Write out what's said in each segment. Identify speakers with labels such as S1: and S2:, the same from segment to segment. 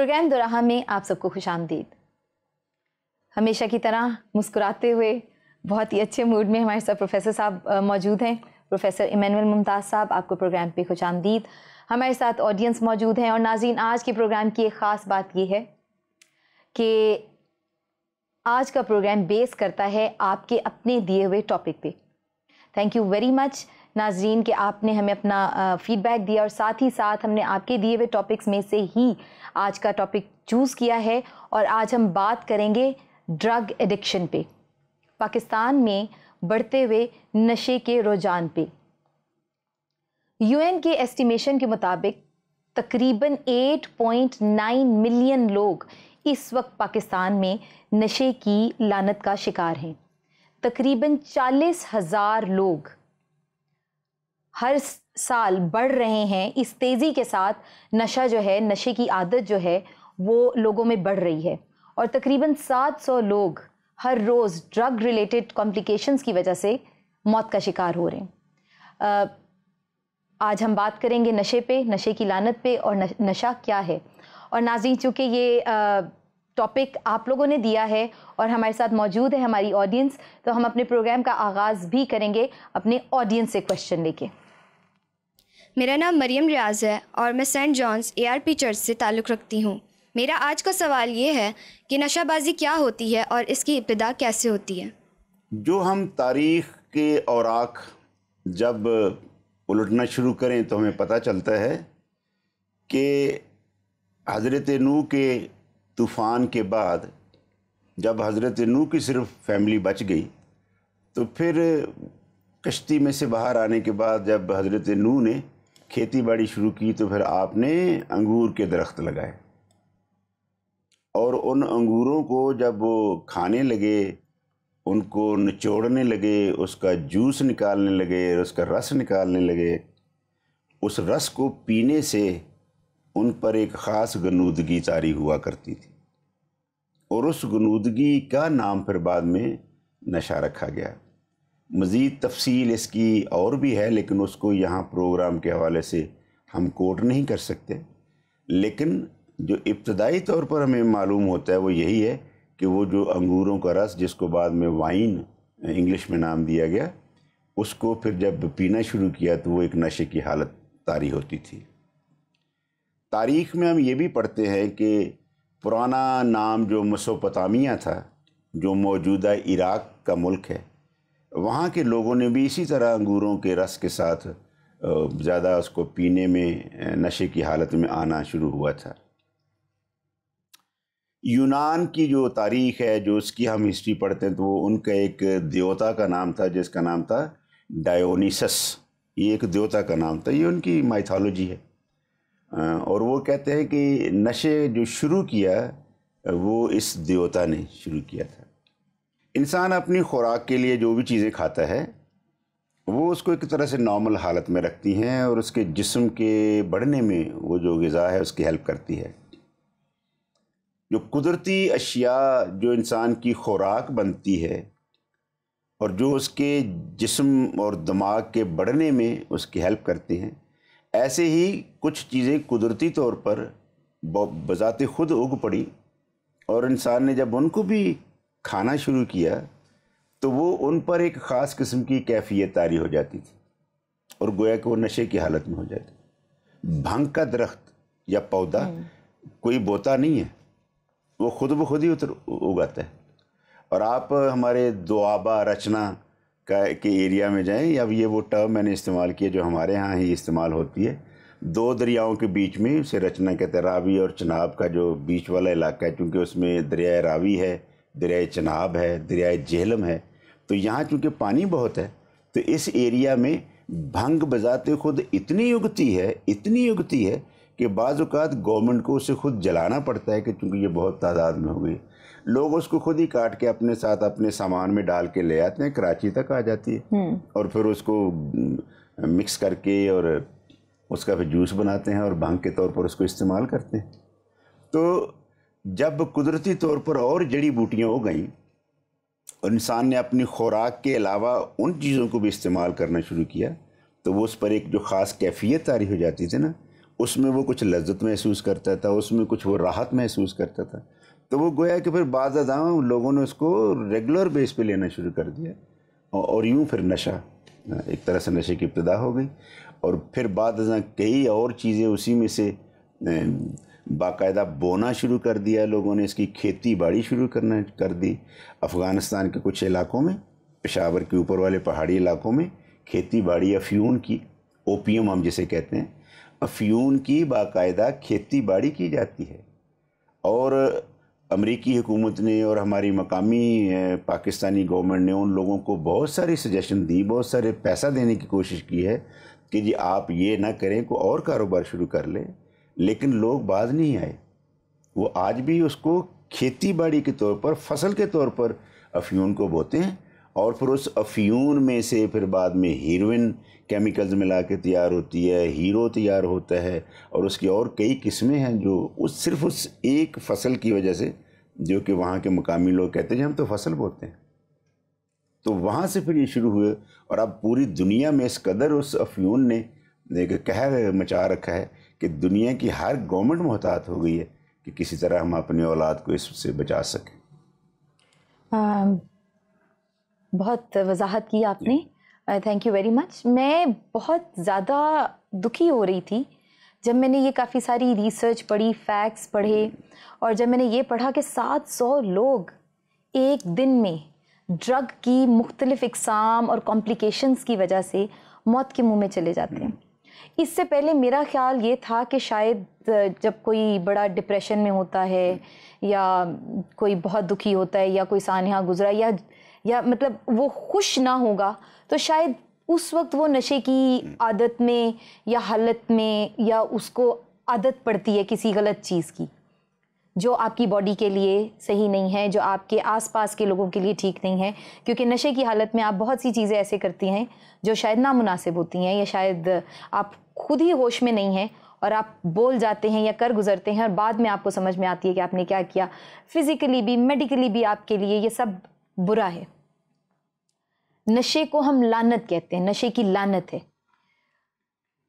S1: Programme دوراہ میں آپ سب کو خوش آمدید ہمیشہ کی طرح مسکراتے ہوئے بہت ہی اچھے موڈ میں ہمارے ساتھ پروفیسر صاحب موجود ہیں پروفیسر ایمینول ممتاز صاحب آپ کو پروگرام پہ خوش آمدید ہمارے ساتھ آڈینس موجود ہیں اور ناظرین آج کے پروگرام کی ایک خاص بات یہ ہے کہ آج کا پروگرام بیس کرتا ہے آپ کے اپنے دیے ہوئے ٹاپک پہ تھینک یو ویری مچ ناظرین کہ آپ نے ہمیں اپنا فیڈ بیک دیا اور ساتھ ہی ساتھ ہم نے آپ کے دیے ہوئے ٹاپکس میں سے ہی آج کا ٹاپک چوز کیا ہے اور آج ہم بات کریں گے ڈرگ ایڈکشن پہ پاکستان میں بڑھتے ہوئے نشے کے رجحان پہ یو این کے ایسٹیمیشن کے مطابق تقریباً ایٹ پوائنٹ نائن ملین لوگ اس وقت پاکستان میں نشے کی لانت کا شکار ہیں تقریباً چالیس ہزار لوگ ہر سال بڑھ رہے ہیں اس تیزی کے ساتھ نشہ جو ہے نشے کی عادت جو ہے وہ لوگوں میں بڑھ رہی ہے اور تقریباً سات سو لوگ ہر روز ڈرگ ریلیٹڈ کمپلیکیشنز کی وجہ سے موت کا شکار ہو رہے ہیں آج ہم بات کریں گے نشے پہ نشے کی لانت پہ اور نشہ کیا ہے اور ناظرین چونکہ یہ ٹاپک آپ لوگوں نے دیا ہے اور ہمارے ساتھ موجود ہے ہماری آڈینس تو ہم اپنے پروگرام کا آغاز بھی کریں گے اپنے آڈینس سے کوشچن لے کے میرا نام مریم ریاض ہے اور میں saint John's A R P church سے تعلق رکھتی ہوں میرا آج کا سوال یہ ہے کہ نشہ بازی کیا ہوتی ہے اور اس کی ابتدا کیسے ہوتی ہے
S2: جو ہم تاریخ کے اوراق جب الٹنا شروع کریں تو ہمیں پتہ چلتا ہے کہ حضرت نو کے طوفان کے بعد جب حضرت نو کی صرف فیملی بچ گئی تو پھر کشتی میں سے باہر آنے کے بعد جب حضرت نو نے کھیتی باڑی شروع کی تو پھر آپ نے انگور کے درخت لگائے اور ان انگوروں کو جب وہ کھانے لگے ان کو نچوڑنے لگے اس کا جوس نکالنے لگے اس کا رس نکالنے لگے اس رس کو پینے سے ان پر ایک خاص گنودگی تاری ہوا کرتی تھی اور اس گنودگی کا نام پھر بعد میں نشہ رکھا گیا مزید تفصیل اس کی اور بھی ہے لیکن اس کو یہاں پروگرام کے حوالے سے ہم کوٹ نہیں کر سکتے لیکن جو ابتدائی طور پر ہمیں معلوم ہوتا ہے وہ یہی ہے کہ وہ جو انگوروں کا رس جس کو بعد میں وائن انگلش میں نام دیا گیا اس کو پھر جب پینا شروع کیا تو وہ ایک نشے کی حالت طاری ہوتی تھی تاریخ میں ہم یہ بھی پڑھتے ہیں کہ پرانا نام جو مسوپتامیہ تھا جو موجودہ عراق کا ملک ہے وہاں کے لوگوں نے بھی اسی طرح انگوروں کے رس کے ساتھ زیادہ اس کو پینے میں نشے کی حالت میں آنا شروع ہوا تھا یونان کی جو تاریخ ہے جو اس کی ہم ہسٹری پڑھتے ہیں تو وہ ان کا ایک دیوتا کا نام تھا جس کا نام تھا ڈائیونیسس یہ ایک دیوتا کا نام تھا یہ ان کی مائتھالوجی ہے اور وہ کہتے ہیں کہ نشے جو شروع کیا وہ اس دیوتا نے شروع کیا تھا انسان اپنی خوراک کے لیے جو بھی چیزیں کھاتا ہے وہ اس کو ایک طرح سے نارمل حالت میں رکھتی ہیں اور اس کے جسم کے بڑھنے میں وہ جو غذا ہے اس کی ہیلپ کرتی ہے جو قدرتی اشیاء جو انسان کی خوراک بنتی ہے اور جو اس کے جسم اور دماغ کے بڑھنے میں اس کی ہیلپ کرتی ہیں ایسے ہی کچھ چیزیں قدرتی طور پر بذات خود اگ پڑی اور انسان نے جب ان کو بھی کھانا شروع کیا تو وہ ان پر ایک خاص قسم کی کیفیت تاری ہو جاتی تھی اور گویا کہ وہ نشے کی حالت میں ہو جاتی بھنگ کا درخت یا پودا کوئی بوتا نہیں ہے وہ خود بخود ہی اتر اگاتا ہے اور آپ ہمارے دعابا رچنا کا کے ایریا میں جائیں اب یہ وہ ٹرم میں نے استعمال کیا جو ہمارے ہاں ہی استعمال ہوتی ہے دو دریاؤں کے بیچ میں اسے رچنا کہتے ہیں راوی اور چناب کا جو بیچ والا علاقہ ہے چونکہ اس میں دریائے راوی ہے دریائے چناب ہے دریائے جہلم ہے تو یہاں چونکہ پانی بہت ہے تو اس ایریا میں بھنگ بذات خود اتنی اگتی ہے اتنی اگتی ہے کہ بعض اوقات گورنمنٹ کو اسے خود جلانا پڑتا ہے کہ چونکہ یہ بہت تعداد میں ہو گئی ہے لوگ اس کو خود ہی کاٹ کے اپنے ساتھ اپنے سامان میں ڈال کے لے آتے ہیں کراچی تک آ جاتی ہے اور پھر اس کو مکس کر کے اور اس کا پھر جوس بناتے ہیں اور بھنگ کے طور پر اس کو استعمال کرتے ہیں تو جب قدرتی طور پر اور جڑی بوٹیاں ہو گئیں اور انسان نے اپنی خوراک کے علاوہ ان چیزوں کو بھی استعمال کرنا شروع کیا تو وہ اس پر ایک جو خاص کیفیت طریق ہو جاتی تھی نا اس میں وہ کچھ لذت محسوس کرتا تھا اس میں کچھ وہ راحت محسوس کرتا تھا تو وہ گویا کہ پھر بعض اداؤں لوگوں نے اس کو ریگولر بیس پہ لینا شروع کر دیا اور یوں پھر نشہ ایک طرح سے نشے کی ابتدا ہو گئی اور پھر بعد ازاں کئی اور چیزیں اسی میں سے باقاعدہ بونا شروع کر دیا لوگوں نے اس کی کھیتی باڑی شروع کرنا کر دی افغانستان کے کچھ علاقوں میں پشاور کے اوپر والے پہاڑی علاقوں میں کھیتی باڑی افیون کی او پی ایم ہم جسے کہتے ہیں افیون کی باقاعدہ کھیتی باڑی کی جاتی ہے اور امریکی حکومت نے اور ہماری مقامی پاکستانی گورنمنٹ نے ان لوگوں کو بہت ساری سجیشن دی بہت سارے پیسہ دینے کی کوشش کی ہے کہ جی آپ یہ نہ کریں کوئی اور کاروبار شروع کر لیں لیکن لوگ بعض نہیں آئے وہ آج بھی اس کو کھیتی باڑی کے طور پر فصل کے طور پر افیون کو بوتے ہیں اور پھر اس افیون میں سے پھر بعد میں ہیروئن کیمیکلز ملا کے تیار ہوتی ہے ہیرو تیار ہوتا ہے اور اس کی اور کئی قسمیں ہیں جو اس صرف اس ایک فصل کی وجہ سے جو کہ وہاں کے مقامی لوگ کہتے ہیں کہ جی ہم تو فصل بوتے ہیں تو وہاں سے پھر یہ شروع ہوئے اور اب پوری دنیا میں اس قدر اس افیون نے ایک قہر مچا رکھا ہے کہ دنیا کی ہر گورنمنٹ محتاط ہو گئی ہے کہ کسی طرح ہم اپنی اولاد کو اس سے بچا سکیں
S1: بہت وضاحت کی آپ نے تھینک یو ویری مچ میں بہت زیادہ دکھی ہو رہی تھی جب میں نے یہ کافی ساری ریسرچ پڑھی فیکٹس پڑھے جی۔ اور جب میں نے یہ پڑھا کہ سات سو لوگ ایک دن میں ڈرگ کی مختلف اقسام اور کمپلیکیشنس کی وجہ سے موت کے منہ میں چلے جاتے ہیں اس سے پہلے میرا خیال یہ تھا کہ شاید جب کوئی بڑا ڈپریشن میں ہوتا ہے یا کوئی بہت دکھی ہوتا ہے یا کوئی سانحہ گزرا یا یا مطلب وہ خوش نہ ہوگا تو شاید اس وقت وہ نشے کی عادت میں یا حالت میں یا اس کو عادت پڑتی ہے کسی غلط چیز کی جو آپ کی باڈی کے لیے صحیح نہیں ہے جو آپ کے آس پاس کے لوگوں کے لیے ٹھیک نہیں ہے کیونکہ نشے کی حالت میں آپ بہت سی چیزیں ایسے کرتی ہیں جو شاید نامناسب ہوتی ہیں یا شاید آپ خود ہی ہوش میں نہیں ہیں اور آپ بول جاتے ہیں یا کر گزرتے ہیں اور بعد میں آپ کو سمجھ میں آتی ہے کہ آپ نے کیا کیا فزیکلی بھی میڈیکلی بھی آپ کے لیے یہ سب برا ہے نشے کو ہم لانت کہتے ہیں نشے کی لانت ہے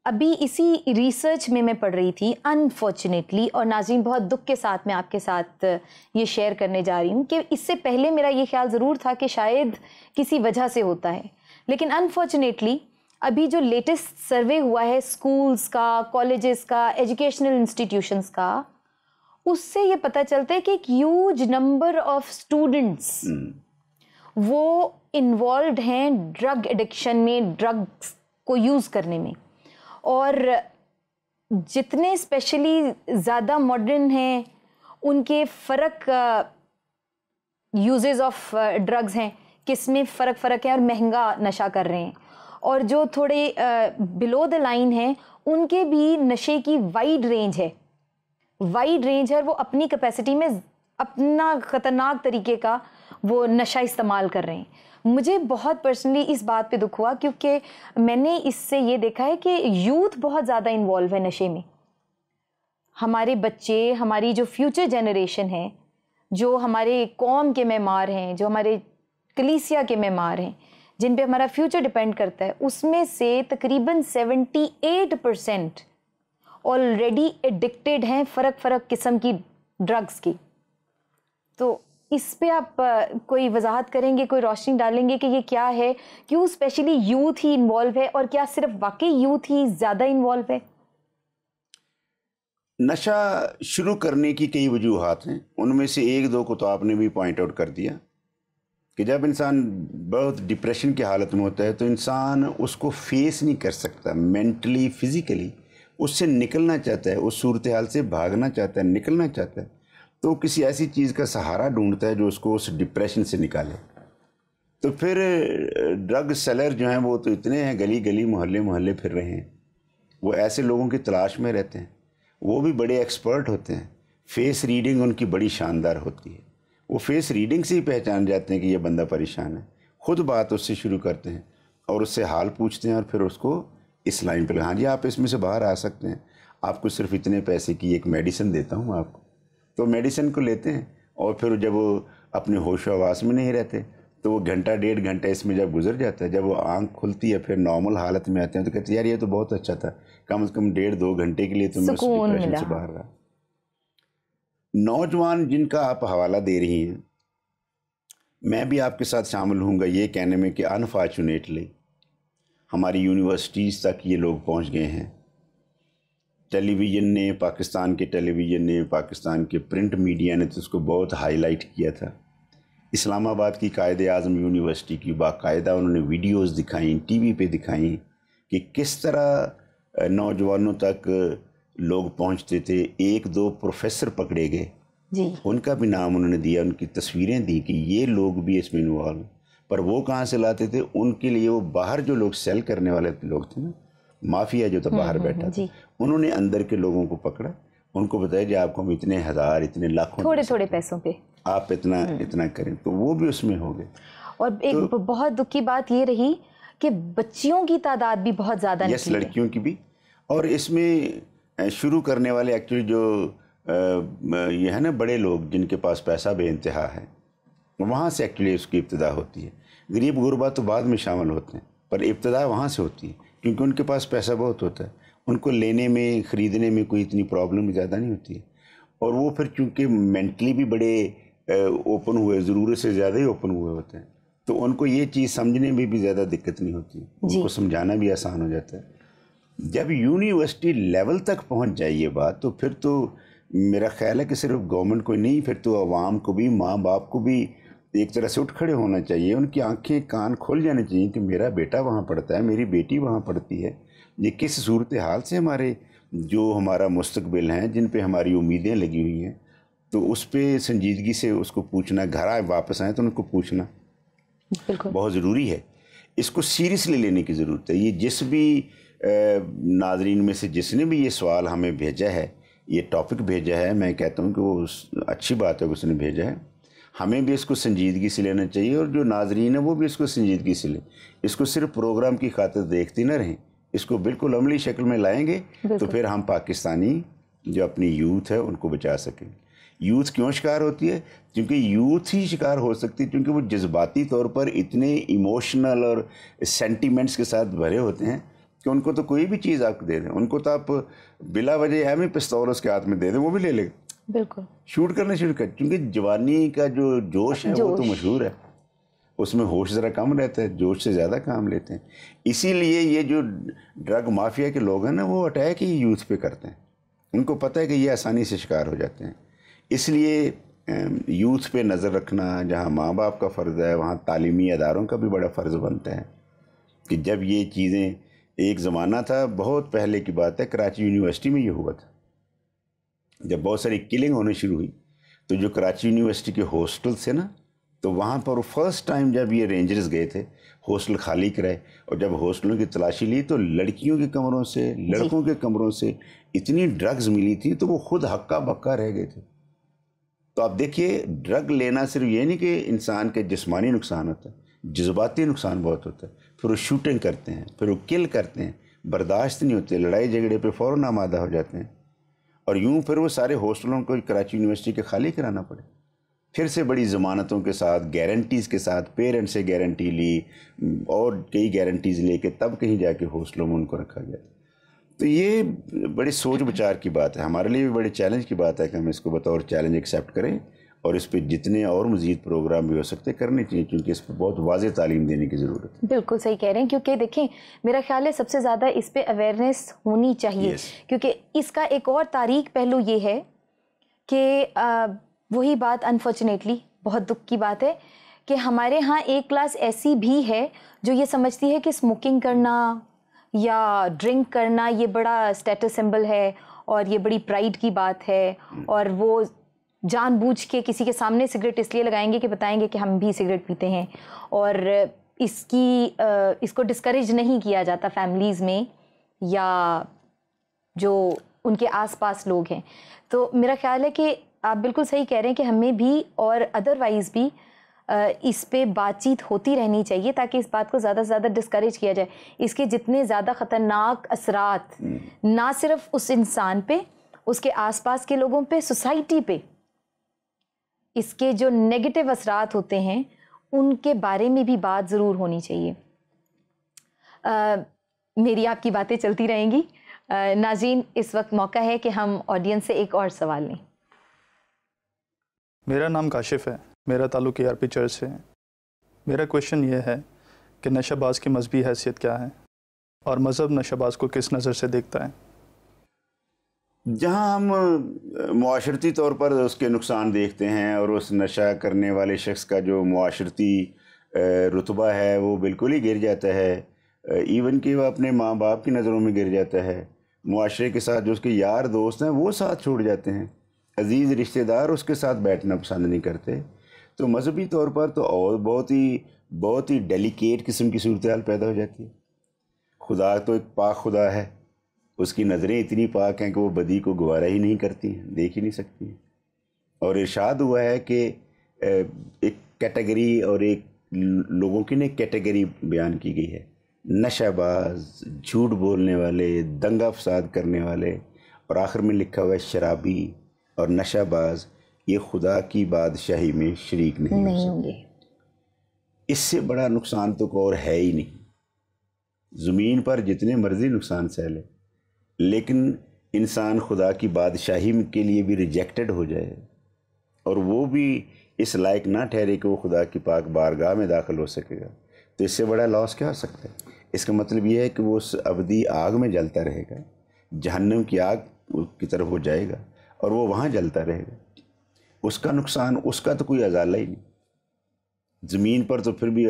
S1: ابھی اسی ریسرچ میں میں پڑھ رہی تھی انفارچونیٹلی اور ناظرین بہت دکھ کے ساتھ میں آپ کے ساتھ یہ شیئر کرنے جا رہی ہوں کہ اس سے پہلے میرا یہ خیال ضرور تھا کہ شاید کسی وجہ سے ہوتا ہے لیکن انفارچونیٹلی ابھی جو لیٹسٹ سروے ہوا ہے اسکولس کا کالجز کا ایجوکیشنل انسٹیٹیوشنس کا اس سے یہ پتہ چلتا ہے کہ ایک یوج نمبر آف اسٹوڈنٹس وہ انوالوڈ ہیں ڈرگ ایڈکشن میں ڈرگس کو یوز کرنے میں اور جتنے اسپیشلی زیادہ ماڈرن ہیں ان کے فرق یوزز آف ڈرگز ہیں کس میں فرق فرق ہے اور مہنگا نشہ کر رہے ہیں اور جو تھوڑے بلو دا لائن ہیں ان کے بھی نشے کی وائڈ رینج ہے وائڈ رینج ہے وہ اپنی کیپیسٹی میں اپنا خطرناک طریقے کا وہ نشہ استعمال کر رہے ہیں مجھے بہت پرسنلی اس بات پہ دکھ ہوا کیونکہ میں نے اس سے یہ دیکھا ہے کہ یوتھ بہت زیادہ انوالو ہے نشے میں ہمارے بچے ہماری جو فیوچر جنریشن ہیں جو ہمارے قوم کے معمار ہیں جو ہمارے کلیسیا کے معمار ہیں جن پہ ہمارا فیوچر ڈپینڈ کرتا ہے اس میں سے تقریباً seventy eight percent already addicted ہیں فرق فرق قسم کی ڈرگس کی تو اس پہ آپ کوئی وضاحت کریں گے کوئی روشنی ڈالیں گے کہ یہ کیا ہے کیوں اسپیشلی یوتھ ہی انوالو ہے اور کیا صرف واقعی یوتھ ہی زیادہ انوالو ہے
S2: نشہ شروع کرنے کی کئی وجوہات ہیں ان میں سے ایک دو کو تو آپ نے بھی پوائنٹ آؤٹ کر دیا کہ جب انسان بہت ڈپریشن کے حالت میں ہوتا ہے تو انسان اس کو فیس نہیں کر سکتا مینٹلی فزیکلی اس سے نکلنا چاہتا ہے اس صورتحال سے بھاگنا چاہتا ہے نکلنا چاہتا ہے تو کسی ایسی چیز کا سہارا ڈھونڈتا ہے جو اس کو اس ڈپریشن سے نکالے تو پھر ڈرگ سیلر جو ہیں وہ تو اتنے ہیں گلی گلی محلے محلے پھر رہے ہیں وہ ایسے لوگوں کی تلاش میں رہتے ہیں وہ بھی بڑے ایکسپرٹ ہوتے ہیں فیس ریڈنگ ان کی بڑی شاندار ہوتی ہے وہ فیس ریڈنگ سے ہی پہچان جاتے ہیں کہ یہ بندہ پریشان ہے خود بات اس سے شروع کرتے ہیں اور اس سے حال پوچھتے ہیں اور پھر اس کو اس لائن پہ لگا ہاں جی آپ اس میں سے باہر آ سکتے ہیں آپ کو صرف اتنے پیسے کی ایک میڈیسن دیتا ہوں آپ کو تو میڈیسن کو لیتے ہیں اور پھر جب وہ اپنے ہوش و آواز میں نہیں رہتے تو وہ گھنٹہ ڈیڑھ گھنٹہ اس میں جب گزر جاتا ہے جب وہ آنکھ کھلتی ہے پھر نارمل حالت میں آتے ہیں تو کہتے ہیں یار یہ تو بہت اچھا تھا کم از کم ڈیڑھ دو گھنٹے کے لیے تو میں اس ڈپریشن سے باہر رہا نوجوان جن کا آپ حوالہ دے رہی ہیں میں بھی آپ کے ساتھ شامل ہوں گا یہ کہنے میں کہ انفارچونیٹلی ہماری یونیورسٹیز تک یہ لوگ پہنچ گئے ہیں ٹیلی ویژن نے پاکستان کے ٹیلی ویژن نے پاکستان کے پرنٹ میڈیا نے تو اس کو بہت ہائی لائٹ کیا تھا اسلام آباد کی قائد اعظم یونیورسٹی کی باقاعدہ انہوں نے ویڈیوز دکھائیں ٹی وی پہ دکھائیں کہ کس طرح نوجوانوں تک لوگ پہنچتے تھے ایک دو پروفیسر پکڑے گئے جی ان کا بھی نام انہوں نے دیا ان کی تصویریں دیں کہ یہ لوگ بھی اس میں انوالو پر وہ کہاں سے لاتے تھے ان کے لیے وہ باہر جو لوگ سیل کرنے والے لوگ تھے نا مافیا جو تھا باہر بیٹھا جی انہوں نے اندر کے لوگوں کو پکڑا ان کو بتایا کہ جی، آپ کو ہم اتنے ہزار اتنے لاکھوں تھوڑے
S1: تھوڑے پیسوں پہ
S2: آپ اتنا اتنا کریں تو وہ بھی اس میں ہو گئے
S1: اور ایک بہت دکھی بات یہ رہی کہ بچیوں کی تعداد بھی بہت زیادہ یس لڑکیوں
S2: کی بھی اور اس میں شروع کرنے والے ایکچولی جو یہ ہے نا بڑے لوگ جن کے پاس پیسہ بے انتہا ہے وہاں سے ایکچولی اس کی ابتدا ہوتی ہے غریب غربہ تو بعد میں شامل ہوتے ہیں پر ابتدا وہاں سے ہوتی ہے کیونکہ ان کے پاس پیسہ بہت ہوتا ہے ان کو لینے میں خریدنے میں کوئی اتنی پرابلم زیادہ نہیں ہوتی ہے اور وہ پھر چونکہ مینٹلی بھی بڑے اوپن ہوئے ضرورت سے زیادہ ہی اوپن ہوئے ہوتے ہیں تو ان کو یہ چیز سمجھنے میں بھی زیادہ دقت نہیں ہوتی ان جی۔ کو سمجھانا بھی آسان ہو جاتا ہے جب یونیورسٹی لیول تک پہنچ جائے یہ بات تو پھر تو میرا خیال ہے کہ صرف گورنمنٹ کو نہیں پھر تو عوام کو بھی ماں باپ کو بھی ایک طرح سے اٹھ کھڑے ہونا چاہیے ان کی آنکھیں کان کھول جانے چاہیے کہ میرا بیٹا وہاں پڑھتا ہے میری بیٹی وہاں پڑھتی ہے یہ کس صورتحال سے ہمارے جو ہمارا مستقبل ہیں جن پہ ہماری امیدیں لگی ہوئی ہیں تو اس پہ سنجیدگی سے اس کو پوچھنا گھر آئے واپس آئیں تو ان کو پوچھنا بہت ضروری ہے اس کو سیریسلی لینے کی ضرورت ہے یہ جس بھی ناظرین میں سے جس نے بھی یہ سوال ہمیں بھیجا ہے یہ ٹاپک بھیجا ہے میں کہتا ہوں کہ وہ اچھی بات ہے اس نے بھیجا ہے ہمیں بھی اس کو سنجیدگی سے لینا چاہیے اور جو ناظرین ہیں وہ بھی اس کو سنجیدگی سے لیں اس کو صرف پروگرام کی خاطر دیکھتی نہ رہیں اس کو بالکل عملی شکل میں لائیں گے تو پھر ہم پاکستانی جو اپنی یوتھ ہے ان کو بچا سکیں یوتھ کیوں شکار ہوتی ہے کیونکہ یوتھ ہی شکار ہو سکتی ہے کیونکہ وہ جذباتی طور پر اتنے ایموشنل اور سینٹیمنٹس کے ساتھ بھرے ہوتے ہیں کہ ان کو تو کوئی بھی چیز آپ دے دیں ان کو تو آپ بلا وجہ ایم پستول اس کے ہاتھ میں دے دیں وہ بھی لے لیں بالکل شوٹ کرنے شروع کر چونکہ جوانی کا جو جوش ہے وہ تو مشہور ہے اس میں ہوش ذرا کم رہتا ہے جوش سے زیادہ کام لیتے ہیں اسی لیے یہ جو ڈرگ مافیا کے لوگ ہیں نا وہ اٹیک ہی یوتھ پہ کرتے ہیں ان کو پتہ ہے کہ یہ آسانی سے شکار ہو جاتے ہیں اس لیے یوتھ پہ نظر رکھنا جہاں ماں باپ کا فرض ہے وہاں تعلیمی اداروں کا بھی بڑا فرض بنتا ہے کہ جب یہ چیزیں ایک زمانہ تھا بہت پہلے کی بات ہے کراچی یونیورسٹی میں یہ ہوا تھا جب بہت ساری کلنگ ہونے شروع ہوئی تو جو کراچی یونیورسٹی کے ہوسٹل تھے نا تو وہاں پر فرسٹ ٹائم جب یہ رینجرز گئے تھے ہوسٹل خالی کرائے اور جب ہوسٹلوں کی تلاشی لی تو لڑکیوں کے کمروں سے جی۔ لڑکوں کے کمروں سے اتنی ڈرگز ملی تھی تو وہ خود ہکا بکا رہ گئے تھے تو آپ دیکھیے ڈرگ لینا صرف یہ نہیں کہ انسان کے جسمانی نقصان ہوتا ہے جذباتی نقصان بہت ہوتا ہے پھر وہ شوٹنگ کرتے ہیں پھر وہ کل کرتے ہیں برداشت نہیں ہوتے لڑائی جھگڑے پہ فوراً آمادہ ہو جاتے ہیں اور یوں پھر وہ سارے ہاسٹلوں کو کراچی یونیورسٹی کے خالی کرانا پڑے پھر سے بڑی ضمانتوں کے ساتھ گارنٹیز کے ساتھ پیرنٹ سے گارنٹی لی اور کئی گارنٹیز لے کے تب کہیں جا کے ہاسٹلوں میں ان کو رکھا گیا تو یہ بڑی سوچ بچار کی بات ہے ہمارے لیے بھی بڑے چیلنج کی بات ہے کہ ہم اس کو بطور چیلنج ایکسیپٹ کریں اور اس پہ جتنے اور مزید پروگرام بھی ہو سکتے کرنے چاہیے کیونکہ اس پہ بہت واضح تعلیم دینے کی ضرورت
S1: ہے بالکل صحیح کہہ رہے ہیں کیونکہ دیکھیں میرا خیال ہے سب سے زیادہ اس پہ اویئرنیس ہونی چاہیے yes. کیونکہ اس کا ایک اور تاریخ پہلو یہ ہے کہ آ, وہی بات انفارچونیٹلی بہت دکھ کی بات ہے کہ ہمارے ہاں ایک کلاس ایسی بھی ہے جو یہ سمجھتی ہے کہ اسموکنگ کرنا یا ڈرنک کرنا یہ بڑا اسٹیٹس سمبل ہے اور یہ بڑی پرائڈ کی بات ہے اور وہ جان بوجھ کے کسی کے سامنے سگریٹ اس لیے لگائیں گے کہ بتائیں گے کہ ہم بھی سگریٹ پیتے ہیں اور اس کی اس کو ڈسکریج نہیں کیا جاتا فیملیز میں یا جو ان کے آس پاس لوگ ہیں تو میرا خیال ہے کہ آپ بالکل صحیح کہہ رہے ہیں کہ ہمیں بھی اور ادر وائز بھی اس پہ بات چیت ہوتی رہنی چاہیے تاکہ اس بات کو زیادہ سے زیادہ ڈسکریج کیا جائے اس کے جتنے زیادہ خطرناک اثرات نہ صرف اس انسان پہ اس کے آس پاس کے لوگوں پہ سوسائٹی پہ اس کے جو نگیٹو اثرات ہوتے ہیں ان کے بارے میں بھی بات ضرور ہونی چاہیے میری آپ کی باتیں چلتی رہیں گی ناظرین اس وقت موقع ہے کہ ہم آڈینس سے ایک اور سوال لیں
S2: میرا نام کاشف ہے میرا تعلق اے آر پی چرچ ہے میرا کویشچن یہ ہے کہ نشہ باز کی مذہبی حیثیت کیا ہے اور مذہب نشہ باز کو کس نظر سے دیکھتا ہے جہاں ہم معاشرتی طور پر اس کے نقصان دیکھتے ہیں اور اس نشہ کرنے والے شخص کا جو معاشرتی رتبہ ہے وہ بالکل ہی گر جاتا ہے ایون کہ وہ اپنے ماں باپ کی نظروں میں گر جاتا ہے معاشرے کے ساتھ جو اس کے یار دوست ہیں وہ ساتھ چھوڑ جاتے ہیں عزیز رشتہ دار اس کے ساتھ بیٹھنا پسند نہیں کرتے تو مذہبی طور پر تو اور بہت ہی بہت ہی ڈیلیکیٹ قسم کی صورتحال پیدا ہو جاتی ہے خدا تو ایک پاک خدا ہے اس کی نظریں اتنی پاک ہیں کہ وہ بدی کو گوارا ہی نہیں کرتی ہیں دیکھ ہی نہیں سکتی ہیں اور ارشاد ہوا ہے کہ ایک کیٹیگری اور ایک لوگوں کی نے کیٹیگری بیان کی گئی ہے نشہ باز جھوٹ بولنے والے دنگا فساد کرنے والے اور آخر میں لکھا ہوا ہے شرابی اور نشہ باز یہ خدا کی بادشاہی میں شریک نہیں اس سے بڑا نقصان تو اور ہے ہی نہیں زمین پر جتنے مرضی نقصان سہلے لیکن انسان خدا کی بادشاہی کے لیے بھی ریجیکٹڈ ہو جائے اور وہ بھی اس لائق نہ ٹھہرے کہ وہ خدا کی پاک بارگاہ میں داخل ہو سکے گا تو اس سے بڑا لاس کیا ہو سکتا ہے اس کا مطلب یہ ہے کہ وہ اس ابدی آگ میں جلتا رہے گا جہنم کی آگ کی طرف ہو جائے گا اور وہ وہاں جلتا رہے گا اس کا نقصان اس کا تو کوئی ازالہ ہی نہیں زمین پر تو پھر بھی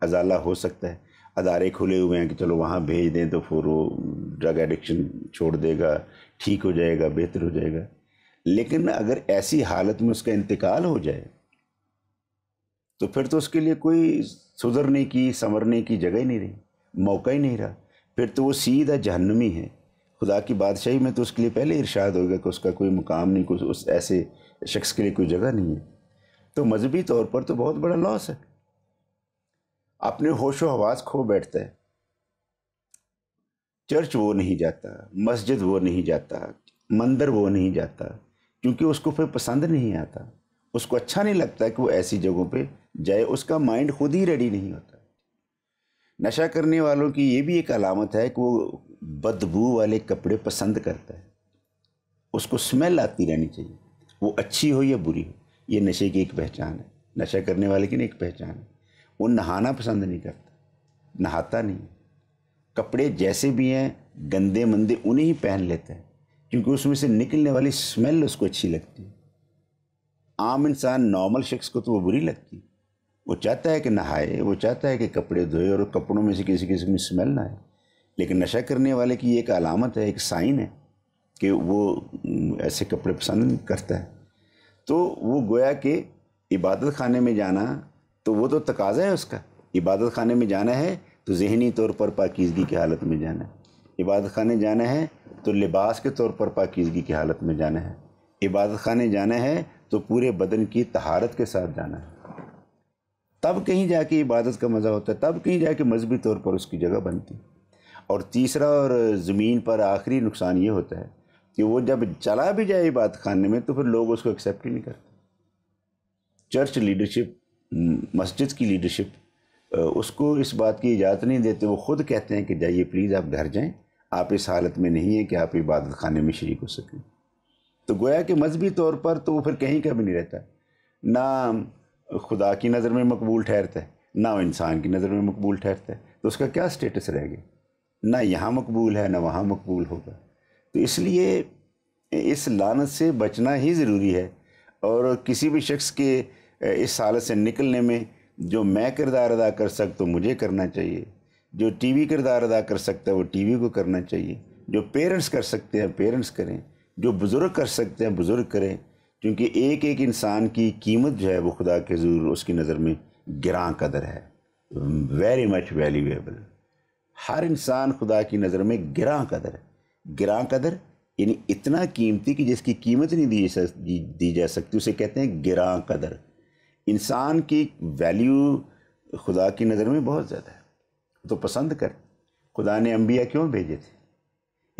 S2: ازالہ ہو سکتا ہے ادارے کھلے ہوئے ہیں کہ چلو وہاں بھیج دیں تو پھر وہ ڈرگ ایڈکشن چھوڑ دے گا ٹھیک ہو جائے گا بہتر ہو جائے گا لیکن اگر ایسی حالت میں اس کا انتقال ہو جائے تو پھر تو اس کے لیے کوئی سدھرنے کی سنورنے کی جگہ ہی نہیں رہی موقع ہی نہیں رہا پھر تو وہ سیدھا جہنمی ہے خدا کی بادشاہی میں تو اس کے لیے پہلے ارشاد ہوگا کہ اس کا کوئی مقام نہیں کوئی اس ایسے شخص کے لیے کوئی جگہ نہیں ہے تو مذہبی طور پر تو بہت بڑا لاس ہے اپنے ہوش و حواس کھو بیٹھتا ہے چرچ وہ نہیں جاتا مسجد وہ نہیں جاتا مندر وہ نہیں جاتا کیونکہ اس کو پھر پسند نہیں آتا اس کو اچھا نہیں لگتا کہ وہ ایسی جگہوں پہ جائے اس کا مائنڈ خود ہی ریڈی نہیں ہوتا نشہ کرنے والوں کی یہ بھی ایک علامت ہے کہ وہ بدبو والے کپڑے پسند کرتا ہے اس کو سمیل آتی رہنی چاہیے وہ اچھی ہو یا بری ہو یہ نشے کی ایک پہچان ہے نشہ کرنے والے کی نہیں ایک پہچان ہے وہ نہانا پسند نہیں کرتا نہاتا نہیں کپڑے جیسے بھی ہیں گندے مندے انہیں ہی پہن لیتا ہے کیونکہ اس میں سے نکلنے والی سمیل اس کو اچھی لگتی ہے عام انسان نارمل شخص کو تو وہ بری لگتی وہ چاہتا ہے کہ نہائے وہ چاہتا ہے کہ کپڑے دھوئے اور کپڑوں میں سے کسی قسم کی سمیل نہ آئے لیکن نشہ کرنے والے کی ایک علامت ہے ایک سائن ہے کہ وہ ایسے کپڑے پسند کرتا ہے تو وہ گویا کہ عبادت خانے میں جانا تو وہ تو تقاضا ہے اس کا عبادت خانے میں جانا ہے تو ذہنی طور پر پاکیزگی کی حالت میں جانا ہے عبادت خانے جانا ہے تو لباس کے طور پر پاکیزگی کی حالت میں جانا ہے عبادت خانے جانا ہے تو پورے بدن کی تہارت کے ساتھ جانا ہے تب کہیں جا کے عبادت کا مزہ ہوتا ہے تب کہیں جا کے مذہبی طور پر اس کی جگہ بنتی اور تیسرا اور زمین پر آخری نقصان یہ ہوتا ہے کہ وہ جب چلا بھی جائے عبادت خانے میں تو پھر لوگ اس کو ایکسیپٹ ہی نہیں کرتے چرچ لیڈرشپ مسجد کی لیڈرشپ اس کو اس بات کی اجازت نہیں دیتے وہ خود کہتے ہیں کہ جائیے پلیز آپ گھر جائیں آپ اس حالت میں نہیں ہیں کہ آپ عبادت خانے میں شریک ہو سکیں تو گویا کہ مذہبی طور پر تو وہ پھر کہیں کا بھی نہیں رہتا نہ خدا کی نظر میں مقبول ٹھہرتا ہے نہ وہ انسان کی نظر میں مقبول ٹھہرتا ہے تو اس کا کیا سٹیٹس رہ گیا نہ یہاں مقبول ہے نہ وہاں مقبول ہوگا تو اس لیے اس لانت سے بچنا ہی ضروری ہے اور کسی بھی شخص کے اس حالت سے نکلنے میں جو میں کردار ادا کر سکتا ہوں مجھے کرنا چاہیے جو ٹی وی کردار ادا کر سکتا ہے وہ ٹی وی کو کرنا چاہیے جو پیرنٹس کر سکتے ہیں پیرنٹس کریں جو بزرگ کر سکتے ہیں بزرگ کریں چونکہ ایک ایک انسان کی قیمت جو ہے وہ خدا کے اس کی نظر میں گراں قدر ہے ویری مچ ویلیویبل ہر انسان خدا کی نظر میں گراں قدر گراں قدر یعنی اتنا قیمتی کہ جس کی قیمت نہیں دی جا سکتی اسے کہتے ہیں گراں قدر انسان کی ویلیو خدا کی نظر میں بہت زیادہ ہے تو پسند کر خدا نے انبیاء کیوں بھیجے تھے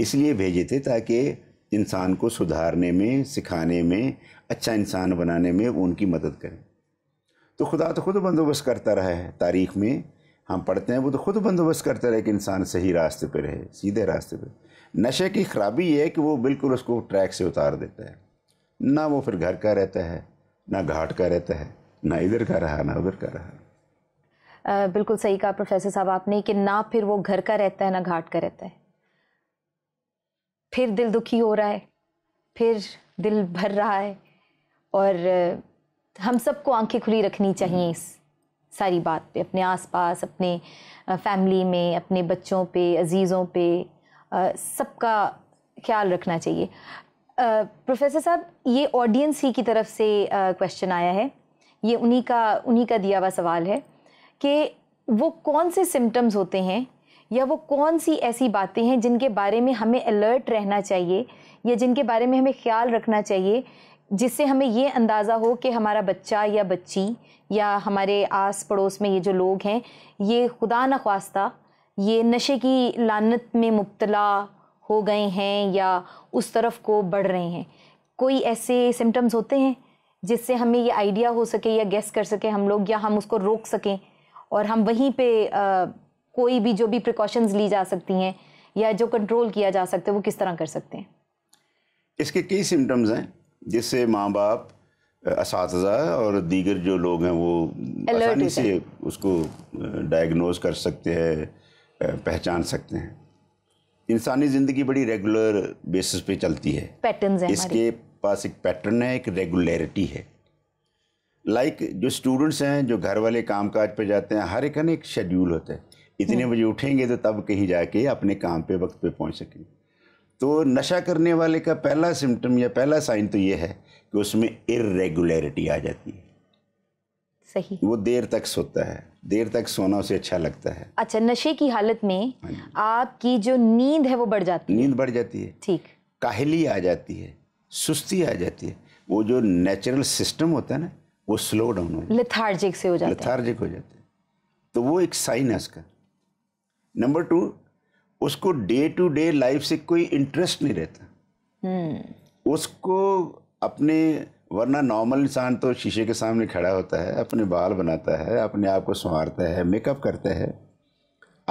S2: اس لیے بھیجے تھے تاکہ انسان کو سدھارنے میں سکھانے میں اچھا انسان بنانے میں ان کی مدد کریں تو خدا تو خود بندوبست کرتا رہا ہے تاریخ میں ہم پڑھتے ہیں وہ تو خود بندوبست کرتا رہے کہ انسان صحیح راستے پہ رہے سیدھے راستے پہ نشے کی خرابی یہ ہے کہ وہ بالکل اس کو ٹریک سے اتار دیتا ہے نہ وہ پھر گھر کا رہتا ہے نہ گھاٹ کا رہتا ہے نہ ادھر کا رہا نہ ادھر کا
S1: رہا بالکل صحیح کہا پروفیسر صاحب آپ نے کہ نہ پھر وہ گھر کا رہتا ہے نہ گھاٹ کا رہتا ہے پھر دل دکھی ہو رہا ہے پھر دل بھر رہا ہے اور ہم سب کو آنکھیں کھلی رکھنی چاہیے اس ساری بات پہ اپنے آس پاس اپنے فیملی میں اپنے بچوں پہ عزیزوں پہ سب کا خیال رکھنا چاہیے پروفیسر صاحب یہ آڈینس ہی کی طرف سے کوشچن آیا ہے یہ انہی کا انہی کا دیا ہوا سوال ہے کہ وہ کون سے سمٹمز ہوتے ہیں یا وہ کون سی ایسی باتیں ہیں جن کے بارے میں ہمیں الرٹ رہنا چاہیے یا جن کے بارے میں ہمیں خیال رکھنا چاہیے جس سے ہمیں یہ اندازہ ہو کہ ہمارا بچہ یا بچی یا ہمارے آس پڑوس میں یہ جو لوگ ہیں یہ خدا نخواستہ یہ نشے کی لانت میں مبتلا ہو گئے ہیں یا اس طرف کو بڑھ رہے ہیں کوئی ایسے سمٹمز ہوتے ہیں جس سے ہمیں یہ آئیڈیا ہو سکے یا گیس کر سکے ہم لوگ یا ہم اس کو روک سکیں اور ہم وہیں پہ کوئی بھی جو بھی پریکاشنز لی جا سکتی ہیں یا جو کنٹرول کیا جا سکتا ہے وہ کس طرح کر سکتے ہیں
S2: اس کے کئی سمٹمز ہیں جس سے ماں باپ اساتذہ اور دیگر جو لوگ ہیں وہ آسانی سے اس کو ڈائگنوز کر سکتے ہیں پہچان سکتے ہیں انسانی زندگی بڑی ریگولر بیسس پہ چلتی ہے
S1: پیٹرنز ہیں اس کے
S2: پاس ایک پیٹرن ہے ایک ریگولیرٹی ہے لائک جو اسٹوڈنٹس ہیں جو گھر والے کام کاج پہ جاتے ہیں ہر ایک نا ایک شیڈیول ہوتا ہے اتنے بجے اٹھیں گے تو تب کہیں جا کے اپنے کام پہ وقت پہ پہنچ سکیں تو نشا کرنے والے کا پہلا سمٹم یا پہلا سائن تو یہ ہے کہ اس میں ارریگولیرٹی ریگولیرٹی آ جاتی ہے صحیح وہ دیر تک سوتا ہے دیر تک سونا اسے اچھا لگتا ہے
S1: اچھا نشے کی حالت میں ہاں جی۔ آپ کی جو نیند ہے وہ بڑھ جاتی
S2: ہے نیند بڑھ جاتی ہے ٹھیک کاہلی آ جاتی ہے سستی آ جاتی ہے وہ جو نیچرل سسٹم ہوتا ہے نا وہ سلو ڈاؤن ہو جاتا
S1: ہے لتھارجک سے ہو جاتا ہے
S2: لتھارجک ہو جاتا ہے تو وہ ایک سائن ہے اس کا نمبر ٹو اس کو ڈے ٹو ڈے لائف سے کوئی انٹرسٹ نہیں رہتا اس کو اپنے ورنہ نارمل انسان تو شیشے کے سامنے کھڑا ہوتا ہے اپنے بال بناتا ہے اپنے آپ کو سنوارتا ہے میک اپ کرتا ہے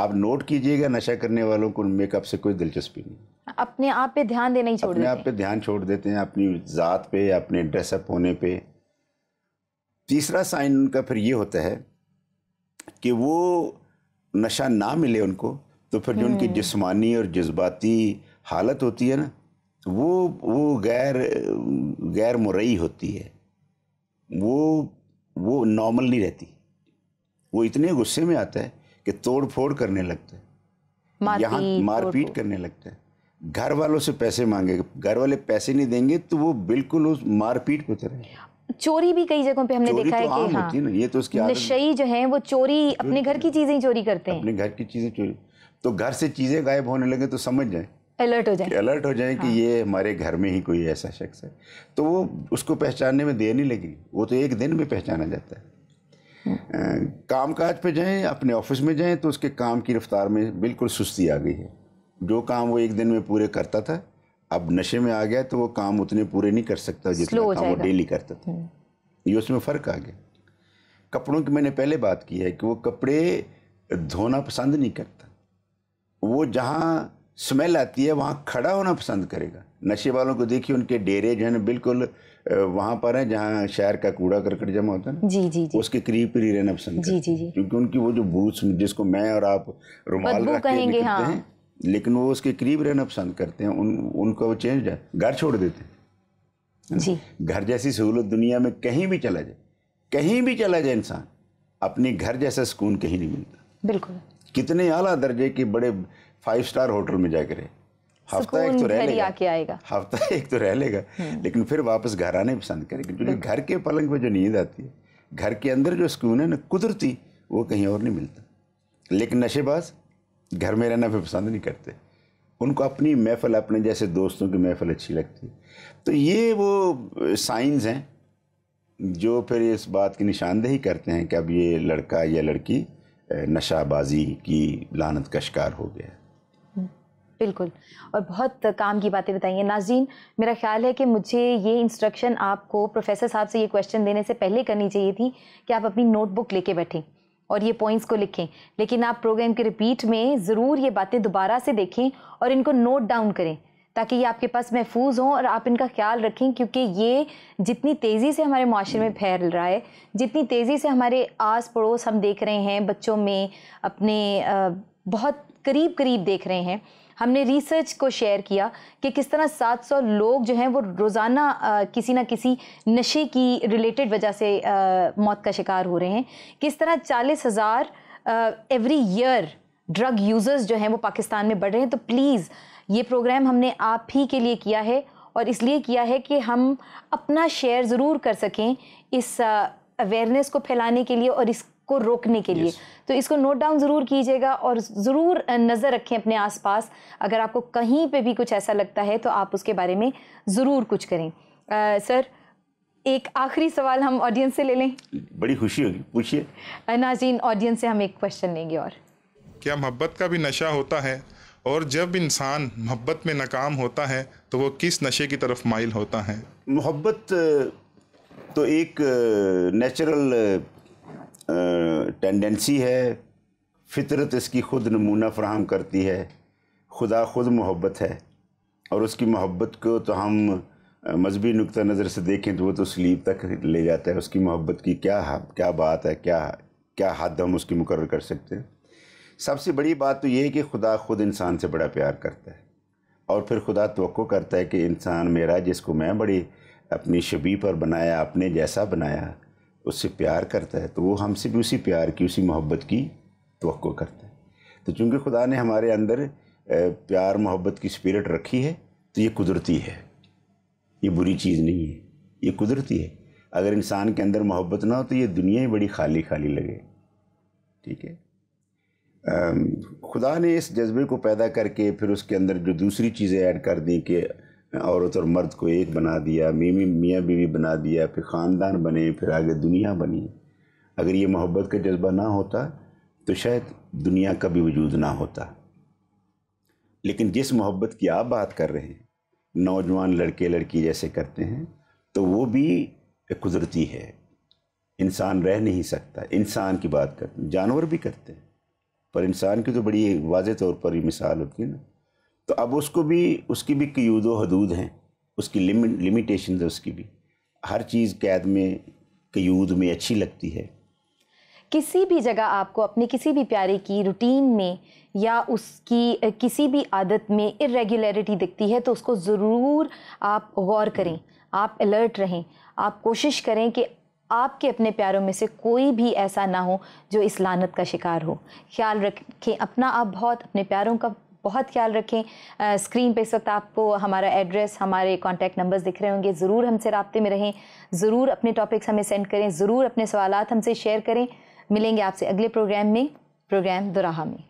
S2: آپ نوٹ کیجئے گا نشہ کرنے والوں کو میک اپ سے کوئی دلچسپی نہیں
S1: اپنے آپ پہ دھیان دینا ہی چھوڑ اپنے دیتے آپ
S2: پہ دھیان چھوڑ دیتے ہیں اپنی ذات پہ اپنے ڈریس اپ ہونے پہ تیسرا سائن ان کا پھر یہ ہوتا ہے کہ وہ نشہ نہ ملے ان کو تو پھر جو ان کی جسمانی اور جذباتی حالت ہوتی ہے نا وہ وہ غیر غیر مرئی ہوتی ہے وہ وہ نارمل نہیں رہتی وہ اتنے غصے میں آتا ہے کہ توڑ پھوڑ کرنے لگتا
S1: ہے یہاں مار پیٹ
S2: کرنے لگتا ہے گھر والوں سے پیسے مانگے گھر والے پیسے نہیں دیں گے تو وہ بالکل اس مار پیٹ پہ اترے
S1: چوری بھی کئی جگہوں پہ ہم نے دیکھا ہے کہ ہاں
S2: یہ تو اس کی نشئی
S1: جو ہیں وہ چوری اپنے گھر کی چیزیں چوری کرتے ہیں
S2: اپنے گھر کی چیزیں چوری تو گھر سے چیزیں غائب ہونے لگیں تو سمجھ جائیں الرٹ ہو جائیں الرٹ ہو جائیں کہ ہاں۔ یہ ہمارے گھر میں ہی کوئی ایسا شخص ہے تو وہ اس کو پہچاننے میں دیر نہیں لگے وہ تو ایک دن میں پہچانا جاتا ہے ہاں۔ کام کاج پہ جائیں اپنے آفس میں جائیں تو اس کے کام کی رفتار میں بالکل سستی آ گئی ہے جو کام وہ ایک دن میں پورے کرتا تھا اب نشے میں آ گیا تو وہ کام اتنے پورے نہیں کر سکتا جتنا وہ ڈیلی کرتا تھا یہ اس میں فرق آ گیا کپڑوں کی میں نے پہلے بات کی ہے کہ وہ کپڑے دھونا پسند نہیں کرتا وہ جہاں سمیل آتی ہے وہاں کھڑا ہونا پسند کرے گا نشے والوں کو دیکھیے ان کے ڈیرے جو ہے نا بالکل وہاں پر ہیں جہاں شہر کا کوڑا کرکٹ جمع ہوتا ہے نا جی جی, جی۔ اس کے قریب قریب رہنا پسند جی جی جی کیونکہ ان کی وہ جو بوتھ جس کو میں اور آپ رومال ہاں لیکن وہ اس کے قریب رہنا پسند کرتے ہیں ان ان کو وہ چینج جائے گھر چھوڑ دیتے ہیں جی گھر جیسی سہولت دنیا میں کہیں بھی چلا جائے کہیں بھی چلا جائے انسان اپنے گھر جیسا سکون کہیں نہیں ملتا بالکل کتنے اعلیٰ درجے کے بڑے فائیو سٹار ہوٹل میں جا کے رہے ہفتہ ایک تو رہ لے گا ہفتہ ایک تو رہ لے گا لیکن پھر واپس گھر آنے پسند کرے گا کیونکہ گھر کے پلنگ پہ جو نیند آتی ہے گھر کے اندر جو سکون ہے نا قدرتی وہ کہیں اور نہیں ملتا لیکن نشے باز گھر میں رہنا پھر پسند نہیں کرتے ان کو اپنی محفل اپنے جیسے دوستوں کی محفل اچھی لگتی تو یہ وہ سائنز ہیں جو پھر اس بات کی نشاندہی کرتے ہیں کہ اب یہ لڑکا یا لڑکی نشہ بازی کی لانت کا شکار ہو گیا
S1: بالکل اور بہت کام کی باتیں بتائیے ناظرین میرا خیال ہے کہ مجھے یہ انسٹرکشن آپ کو پروفیسر صاحب سے یہ کویشچن دینے سے پہلے کرنی چاہیے تھی کہ آپ اپنی نوٹ بک لے کے بیٹھیں اور یہ پوائنٹس کو لکھیں لیکن آپ پروگرام کے ریپیٹ میں ضرور یہ باتیں دوبارہ سے دیکھیں اور ان کو نوٹ ڈاؤن کریں تاکہ یہ آپ کے پاس محفوظ ہوں اور آپ ان کا خیال رکھیں کیونکہ یہ جتنی تیزی سے ہمارے معاشرے میں پھیل رہا ہے جتنی تیزی سے ہمارے آس پڑوس ہم دیکھ رہے ہیں بچوں میں اپنے بہت قریب قریب دیکھ رہے ہیں ہم نے ریسرچ کو شیئر کیا کہ کس طرح سات سو لوگ جو ہیں وہ روزانہ کسی نہ کسی نشے کی ریلیٹڈ وجہ سے موت کا شکار ہو رہے ہیں کس طرح چالیس ہزار ایوری ایئر ڈرگ یوزرز جو ہیں وہ پاکستان میں بڑھ رہے ہیں تو پلیز یہ پروگرام ہم نے آپ ہی کے لیے کیا ہے اور اس لیے کیا ہے کہ ہم اپنا شیئر ضرور کر سکیں اس اویئرنیس کو پھیلانے کے لیے اور اس کو روکنے کے لیے تو اس کو نوٹ ڈاؤن ضرور کیجیے گا اور ضرور نظر رکھیں اپنے آس پاس اگر آپ کو کہیں پہ بھی کچھ ایسا لگتا ہے تو آپ اس کے بارے میں ضرور کچھ کریں سر ایک آخری سوال ہم آڈینس سے لے لیں
S2: بڑی خوشی ہوگی پوچھیے
S1: ناظرین آڈینس سے ہم ایک کوشچن لیں گے اور
S2: کیا محبت کا بھی نشہ ہوتا ہے اور جب انسان محبت میں ناکام ہوتا ہے تو وہ کس نشے کی طرف مائل ہوتا ہے محبت تو ایک نیچرل ٹینڈنسی ہے فطرت اس کی خود نمونہ فراہم کرتی ہے خدا خود محبت ہے اور اس کی محبت کو تو ہم مذہبی نقطہ نظر سے دیکھیں تو وہ تو سلیب تک لے جاتا ہے اس کی محبت کی کیا کیا بات ہے کیا کیا حد ہم اس کی مقرر کر سکتے ہیں سب سے بڑی بات تو یہ ہے کہ خدا خود انسان سے بڑا پیار کرتا ہے اور پھر خدا توقع کرتا ہے کہ انسان میرا جس کو میں بڑی اپنی شبی پر بنایا اپنے جیسا بنایا اس سے پیار کرتا ہے تو وہ ہم سے بھی اسی پیار کی اسی محبت کی توقع کرتا ہے تو چونکہ خدا نے ہمارے اندر پیار محبت کی اسپرٹ رکھی ہے تو یہ قدرتی ہے یہ بری چیز نہیں ہے یہ قدرتی ہے اگر انسان کے اندر محبت نہ ہو تو یہ دنیا ہی بڑی خالی خالی لگے ٹھیک ہے خدا نے اس جذبے کو پیدا کر کے پھر اس کے اندر جو دوسری چیزیں ایڈ کر دیں کہ عورت اور مرد کو ایک بنا دیا میمی میاں بیوی بنا دیا پھر خاندان بنے پھر آگے دنیا بنی اگر یہ محبت کا جذبہ نہ ہوتا تو شاید دنیا کا بھی وجود نہ ہوتا لیکن جس محبت کی آپ بات کر رہے ہیں نوجوان لڑکے لڑکی جیسے کرتے ہیں تو وہ بھی قدرتی ہے انسان رہ نہیں سکتا انسان کی بات کرتے ہیں جانور بھی کرتے ہیں پر انسان کی تو بڑی واضح طور پر یہ مثال ہوتی ہے نا تو اب اس کو بھی اس کی بھی قیود و حدود ہیں اس کی لمیٹیشنز اس کی بھی ہر چیز قید میں قیود میں اچھی لگتی ہے
S1: کسی بھی جگہ آپ کو اپنے کسی بھی پیارے کی روٹین میں یا اس کی کسی بھی عادت میں ارریگولیرٹی دکھتی ہے تو اس کو ضرور آپ غور کریں آپ الرٹ رہیں آپ کوشش کریں کہ آپ کے اپنے پیاروں میں سے کوئی بھی ایسا نہ ہو جو اس لانت کا شکار ہو خیال رکھیں اپنا آپ بہت اپنے پیاروں کا بہت خیال رکھیں اسکرین پہ اس وقت آپ کو ہمارا ایڈریس ہمارے کانٹیکٹ نمبرز دکھ رہے ہوں گے ضرور ہم سے رابطے میں رہیں ضرور اپنے ٹاپکس ہمیں سینڈ کریں ضرور اپنے سوالات ہم سے شیئر کریں ملیں گے آپ سے اگلے پروگرام میں پروگرام دوراہا میں